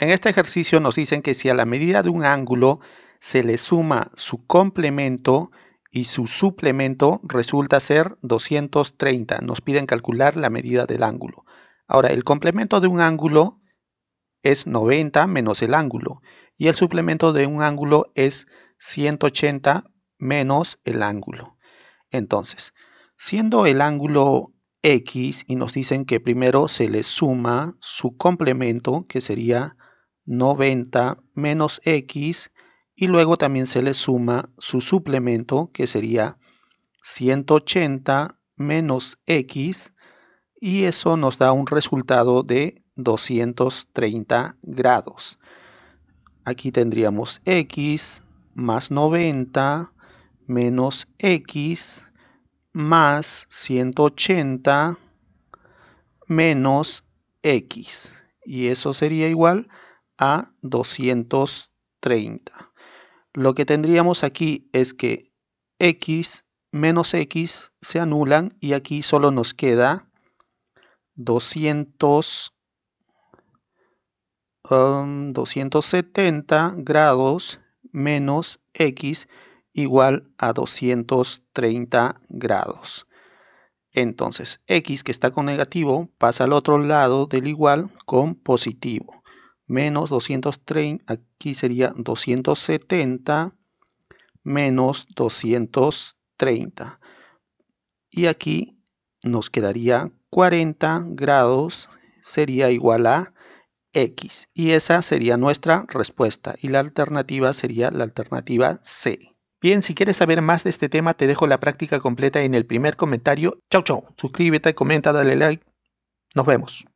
En este ejercicio nos dicen que si a la medida de un ángulo se le suma su complemento y su suplemento, resulta ser 230. Nos piden calcular la medida del ángulo. Ahora, el complemento de un ángulo es 90 menos el ángulo y el suplemento de un ángulo es 180 menos el ángulo. Entonces, siendo el ángulo X y nos dicen que primero se le suma su complemento que sería 90 menos x y luego también se le suma su suplemento que sería 180 menos x y eso nos da un resultado de 230 grados. Aquí tendríamos x más 90 menos x más 180 menos x. Y eso sería igual a a 230. Lo que tendríamos aquí es que x menos x se anulan y aquí solo nos queda 200, 270 um, grados menos x igual a 230 grados. Entonces, x que está con negativo pasa al otro lado del igual con positivo menos 230, aquí sería 270 menos 230. Y aquí nos quedaría 40 grados sería igual a X. Y esa sería nuestra respuesta. Y la alternativa sería la alternativa C. Bien, si quieres saber más de este tema, te dejo la práctica completa en el primer comentario. Chau, chau. Suscríbete, comenta, dale like. Nos vemos.